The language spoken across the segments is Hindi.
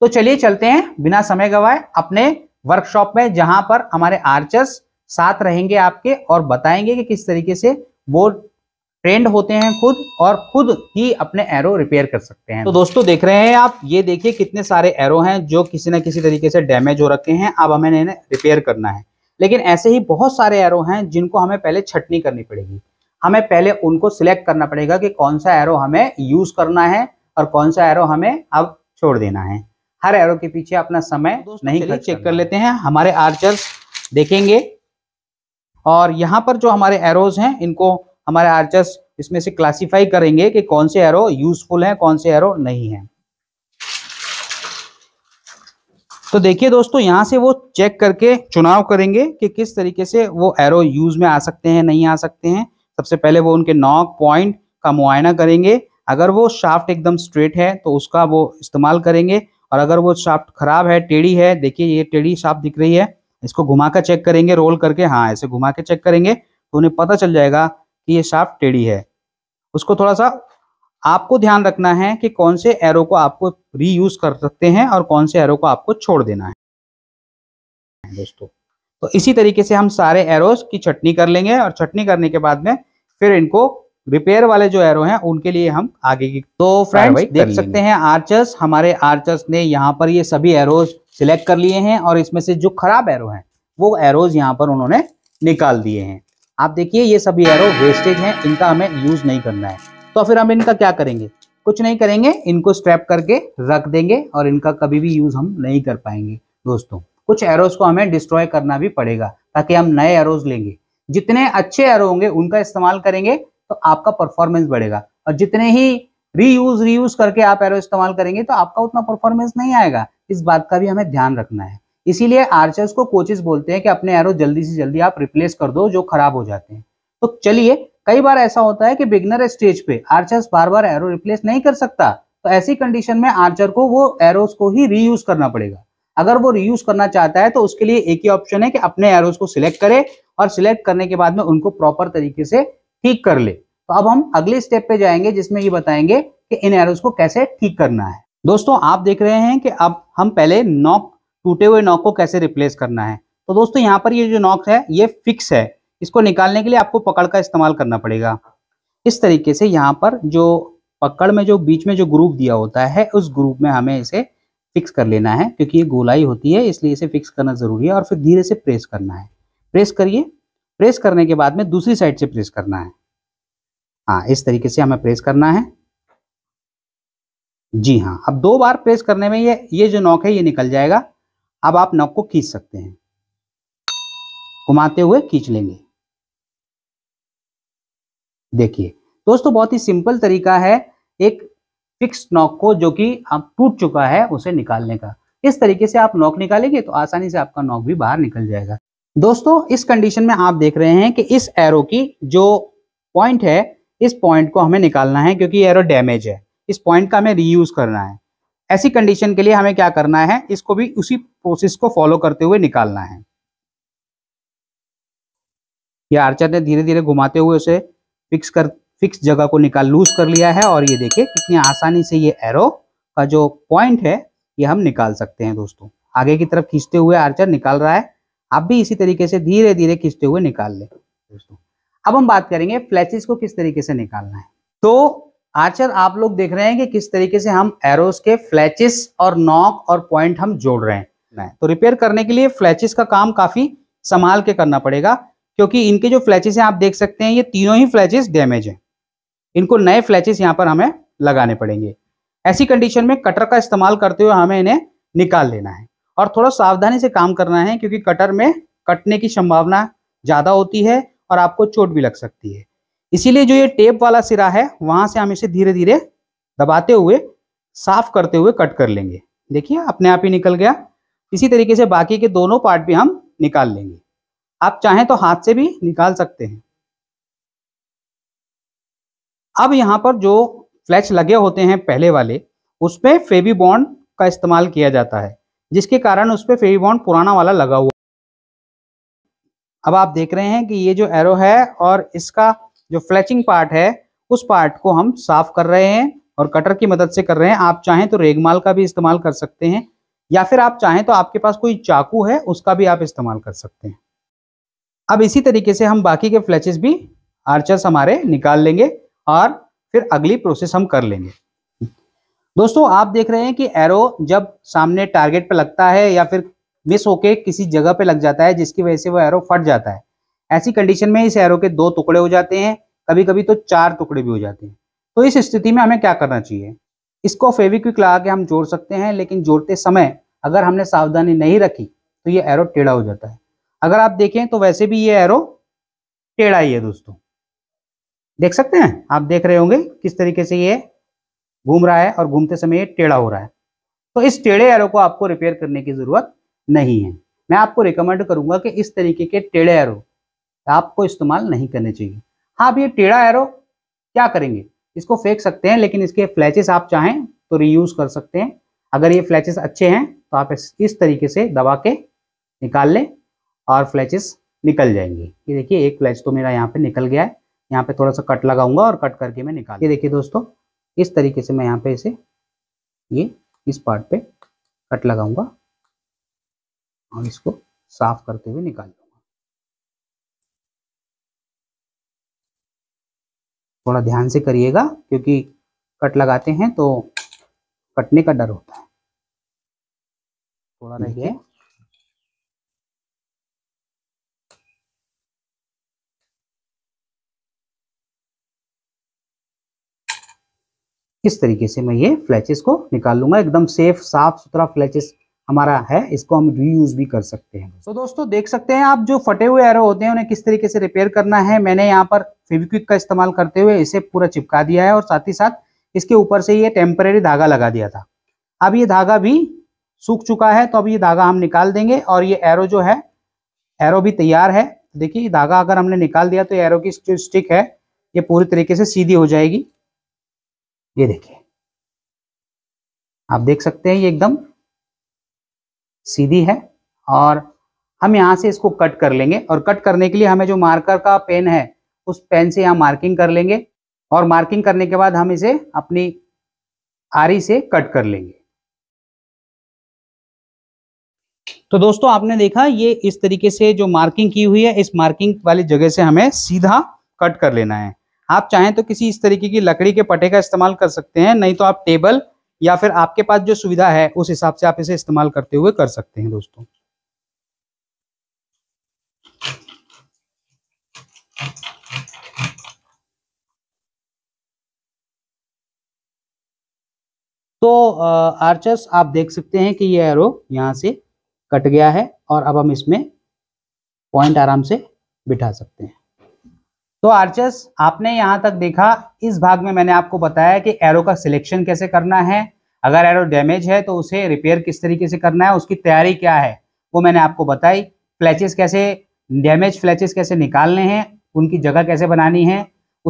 तो चलिए चलते हैं बिना समय गवाए अपने वर्कशॉप में जहां पर हमारे आर्चर्स साथ रहेंगे आपके और बताएंगे कि किस तरीके से वो ट्रेंड होते हैं खुद और खुद ही अपने एरो रिपेयर कर सकते हैं तो दोस्तों देख रहे हैं आप ये देखिए कितने सारे एरो हैं जो किसी ना किसी तरीके से डैमेज हो रखे हैं अब हमें इन्हें रिपेयर करना है लेकिन ऐसे ही बहुत सारे एरो हैं जिनको हमें पहले छटनी करनी पड़ेगी हमें पहले उनको सिलेक्ट करना पड़ेगा कि कौन सा एरो हमें यूज करना है और कौन सा एरो हमें अब छोड़ देना है हर एरो के पीछे अपना समय तो नहीं चेक कर लेते हैं हमारे आर्चर्स देखेंगे और यहाँ पर जो हमारे एरोज हैं इनको हमारे आर्चर्स इसमें से क्लासिफाई करेंगे कि कौन से एरो यूजफुल हैं कौन से एरो नहीं हैं तो देखिए दोस्तों यहाँ से वो चेक करके चुनाव करेंगे कि किस तरीके से वो एरो यूज में आ सकते हैं नहीं आ सकते हैं सबसे पहले वो उनके नॉक पॉइंट का मुआयना करेंगे अगर वो शाफ्ट एकदम स्ट्रेट है तो उसका वो इस्तेमाल करेंगे और अगर वो शाफ्ट खराब है टेढ़ी है देखिए ये टेढ़ी शाफ्ट दिख रही है इसको घुमा कर चेक करेंगे रोल करके हाँ ऐसे घुमा के चेक करेंगे तो उन्हें पता चल जाएगा कि ये शाफ्ट टेढ़ी है उसको थोड़ा सा आपको ध्यान रखना है कि कौन से एरो को आपको रीयूज कर सकते हैं और कौन से एरो को आपको छोड़ देना है दोस्तों तो इसी तरीके से हम सारे एरोज की चटनी कर लेंगे और चटनी करने के बाद में फिर इनको रिपेयर वाले जो एरो हैं उनके लिए हम आगे की तो फ्रेंड्स देख सकते हैं आर्चर्स हमारे आर्चर्स ने यहाँ पर ये सभी एरोज सिलेक्ट कर लिए हैं और इसमें से जो खराब एरो हैं वो एरोज यहाँ पर उन्होंने निकाल दिए हैं आप देखिए ये सभी एरो वेस्टेज हैं इनका हमें यूज नहीं करना है तो फिर हम इनका क्या करेंगे कुछ नहीं करेंगे इनको स्ट्रैप करके रख देंगे और इनका कभी भी यूज हम नहीं कर पाएंगे दोस्तों कुछ एरोज को हमें डिस्ट्रॉय करना भी पड़ेगा ताकि हम नए एरोज लेंगे जितने अच्छे एरो होंगे उनका इस्तेमाल करेंगे तो आपका परफॉर्मेंस बढ़ेगा और जितने ही रीयूज रीयूज करके आप एरो इस्तेमाल करेंगे तो आपका उतना परफॉर्मेंस नहीं आएगा इस बात का भी हमें ध्यान रखना है इसीलिए आर्चर्स को कोचेस बोलते हैं कि अपने एरो जल्दी से जल्दी आप रिप्लेस कर दो जो खराब हो जाते हैं तो चलिए कई बार ऐसा होता है कि बिगनर स्टेज पे आर्चर्स बार बार एरो रिप्लेस नहीं कर सकता तो ऐसी कंडीशन में आर्चर को वो एरोस को ही रीयूज करना पड़ेगा अगर वो रीयूज करना चाहता है तो उसके लिए एक ही ऑप्शन है कि अपने एरोस को सिलेक्ट करे और सिलेक्ट करने के बाद में उनको प्रॉपर तरीके से ठीक कर ले तो अब हम अगले स्टेप पे जाएंगे जिसमें ये बताएंगे कि इन एरोज को कैसे ठीक करना है दोस्तों आप देख रहे हैं कि अब हम पहले नॉक टूटे हुए नॉक को कैसे रिप्लेस करना है तो दोस्तों यहाँ पर ये जो नॉक है ये फिक्स है इसको निकालने के लिए आपको पकड़ का इस्तेमाल करना पड़ेगा इस तरीके से यहाँ पर जो पकड़ में जो बीच में जो ग्रुप दिया होता है उस ग्रुप में हमें इसे फिक्स कर लेना है क्योंकि ये गोलाई होती है इसलिए इसे फिक्स करना ज़रूरी है और फिर धीरे से प्रेस करना है प्रेस करिए प्रेस करने के बाद में दूसरी साइड से प्रेस करना है हाँ इस तरीके से हमें प्रेस करना है जी हाँ अब दो बार प्रेस करने में ये ये जो नॉक है ये निकल जाएगा अब आप नॉक को खींच सकते हैं घुमाते हुए खींच लेंगे देखिए दोस्तों बहुत ही सिंपल तरीका है एक फिक्स नॉक को जो कि अब टूट चुका है उसे निकालने का इस तरीके से आप नॉक निकालेंगे तो आसानी से आपका नॉक भी बाहर निकल जाएगा दोस्तों इस कंडीशन में आप देख रहे हैं कि इस एरो की जो पॉइंट है इस पॉइंट को हमें निकालना है क्योंकि एरो डैमेज है इस पॉइंट का हमें रीयूज करना है ऐसी कंडीशन के लिए हमें क्या करना है इसको भी उसी प्रोसेस को फॉलो करते हुए निकालना है या आर्चर ने धीरे धीरे घुमाते हुए उसे फिक्स कर फिक्स जगह को निकाल लूज कर लिया है और ये देखिए कितनी आसानी से ये एरो का जो पॉइंट है ये हम निकाल सकते हैं दोस्तों आगे की तरफ खींचते हुए आर्चर निकाल रहा है आप भी इसी तरीके से धीरे धीरे खींचते हुए निकाल लें दोस्तों अब हम बात करेंगे फ्लैचेस को किस तरीके से निकालना है तो आर्चर आप लोग देख रहे हैं कि किस तरीके से हम एरोस के फ्लैचेस और नॉक और पॉइंट हम जोड़ रहे हैं तो रिपेयर करने के लिए फ्लैचेस का काम काफी संभाल के करना पड़ेगा क्योंकि इनके जो फ्लैचेस हैं आप देख सकते हैं ये तीनों ही फ्लैचेस डैमेज हैं इनको नए फ्लैचेस यहाँ पर हमें लगाने पड़ेंगे ऐसी कंडीशन में कटर का इस्तेमाल करते हुए हमें इन्हें निकाल लेना है और थोड़ा सावधानी से काम करना है क्योंकि कटर में कटने की संभावना ज़्यादा होती है और आपको चोट भी लग सकती है इसीलिए जो ये टेप वाला सिरा है वहां से हम इसे धीरे धीरे दबाते हुए साफ करते हुए कट कर लेंगे देखिए अपने आप ही निकल गया इसी तरीके से बाकी के दोनों पार्ट भी हम निकाल लेंगे आप चाहें तो हाथ से भी निकाल सकते हैं अब यहां पर जो फ्लैच लगे होते हैं पहले वाले उसमें फेवी बॉन्ड का इस्तेमाल किया जाता है जिसके कारण उस पर फेवी बॉन्ड पुराना वाला लगा हुआ अब आप देख रहे हैं कि ये जो एरो है और इसका जो फ्लैचिंग पार्ट है उस पार्ट को हम साफ कर रहे हैं और कटर की मदद से कर रहे हैं आप चाहें तो रेगमाल का भी इस्तेमाल कर सकते हैं या फिर आप चाहें तो आपके पास कोई चाकू है उसका भी आप इस्तेमाल कर सकते हैं अब इसी तरीके से हम बाकी के फ्लैचेस भी आर्चर्स हमारे निकाल लेंगे और फिर अगली प्रोसेस हम कर लेंगे दोस्तों आप देख रहे हैं कि एरो जब सामने टारगेट पर लगता है या फिर मिस होके किसी जगह पे लग जाता है जिसकी वजह से वो एरो फट जाता है ऐसी कंडीशन में इस एरो के दो टुकड़े हो जाते हैं कभी कभी तो चार टुकड़े भी हो जाते हैं तो इस स्थिति में हमें क्या करना चाहिए इसको फेविक्विक लगा के हम जोड़ सकते हैं लेकिन जोड़ते समय अगर हमने सावधानी नहीं रखी तो ये एरो टेढ़ा हो जाता है अगर आप देखें तो वैसे भी ये एरो टेढ़ा ही है दोस्तों देख सकते हैं आप देख रहे होंगे किस तरीके से ये घूम रहा है और घूमते समय ये टेढ़ा हो रहा है तो इस टेढ़े एरो को आपको रिपेयर करने की जरूरत नहीं है मैं आपको रिकमेंड करूंगा कि इस तरीके के टेढ़े एरो आपको इस्तेमाल नहीं करने चाहिए हाँ अब ये टेढ़ा एरो क्या करेंगे इसको फेंक सकते हैं लेकिन इसके फ्लैचेस आप चाहें तो रीयूज कर सकते हैं अगर ये फ्लैचेस अच्छे हैं तो आप इस, इस तरीके से दबा के निकाल लें और फ्लैचेस निकल जाएंगे ये देखिए एक फ्लैच तो मेरा यहाँ पे निकल गया है यहाँ पे थोड़ा सा कट लगाऊंगा और कट करके मैं निकाल ये देखिए दोस्तों इस तरीके से मैं यहाँ पे इसे ये इस पार्ट पे कट लगाऊंगा और इसको साफ करते हुए निकाल लूँगा थोड़ा ध्यान से करिएगा क्योंकि कट लगाते हैं तो कटने का डर होता है थोड़ा रहिए इस तरीके से मैं ये फ्लैचेस को निकाल लूंगा एकदम सेफ साफ सुथरा फ्लैचेस हमारा है इसको हम रीयूज भी कर सकते हैं तो दोस्तों देख सकते हैं आप जो फटे हुए एरो होते हैं उन्हें किस तरीके से रिपेयर करना है मैंने यहाँ पर फेविक्विक का इस्तेमाल करते हुए इसे पूरा चिपका दिया है और साथ ही साथ इसके ऊपर से ये टेम्परेरी धागा लगा दिया था अब ये धागा भी सूख चुका है तो अब ये धागा हम निकाल देंगे और ये एरो जो है एरो भी तैयार है देखिए धागा अगर हमने निकाल दिया तो एरो की जो स्टिक है ये पूरी तरीके से सीधी हो जाएगी ये देखिए आप देख सकते हैं ये एकदम सीधी है और हम यहाँ से इसको कट कर लेंगे और कट करने के लिए हमें जो मार्कर का पेन है उस पेन से यहाँ मार्किंग कर लेंगे और मार्किंग करने के बाद हम इसे अपनी आरी से कट कर लेंगे तो दोस्तों आपने देखा ये इस तरीके से जो मार्किंग की हुई है इस मार्किंग वाली जगह से हमें सीधा कट कर लेना है आप चाहें तो किसी इस तरीके की लकड़ी के पटे का इस्तेमाल कर सकते हैं नहीं तो आप टेबल या फिर आपके पास जो सुविधा है उस हिसाब से आप इसे इस्तेमाल करते हुए कर सकते हैं दोस्तों तो आर्चर्स आप देख सकते हैं कि ये एरो यहां से कट गया है और अब हम इसमें पॉइंट आराम से बिठा सकते हैं तो आर्चस आपने यहां तक देखा इस भाग में मैंने आपको बताया कि एरो का सिलेक्शन कैसे करना है अगर एरो डैमेज है तो उसे रिपेयर किस तरीके से करना है उसकी तैयारी क्या है वो मैंने आपको बताई फ्लैचेस कैसे डैमेज फ्लैचेस कैसे निकालने हैं उनकी जगह कैसे बनानी है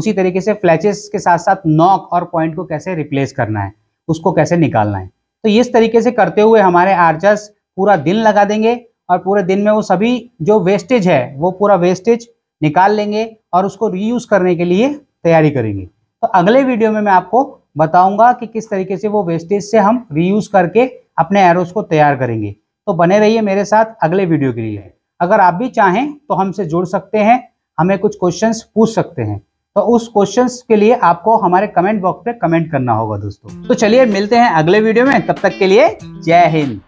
उसी तरीके से फ्लैचेस के साथ साथ नॉक और पॉइंट को कैसे रिप्लेस करना है उसको कैसे निकालना है तो इस तरीके से करते हुए हमारे आर्चर्स पूरा दिन लगा देंगे और पूरे दिन में वो सभी जो वेस्टेज है वो पूरा वेस्टेज निकाल लेंगे और उसको रीयूज करने के लिए तैयारी करेंगे तो अगले वीडियो में मैं आपको बताऊंगा कि किस तरीके से वो वेस्टेज से हम रीयूज करके अपने एरोज को तैयार करेंगे तो बने रहिए मेरे साथ अगले वीडियो के लिए अगर आप भी चाहें तो हमसे जुड़ सकते हैं हमें कुछ क्वेश्चंस पूछ सकते हैं तो उस क्वेश्चंस के लिए आपको हमारे कमेंट बॉक्स पे कमेंट करना होगा दोस्तों तो चलिए मिलते हैं अगले वीडियो में तब तक के लिए जय हिंद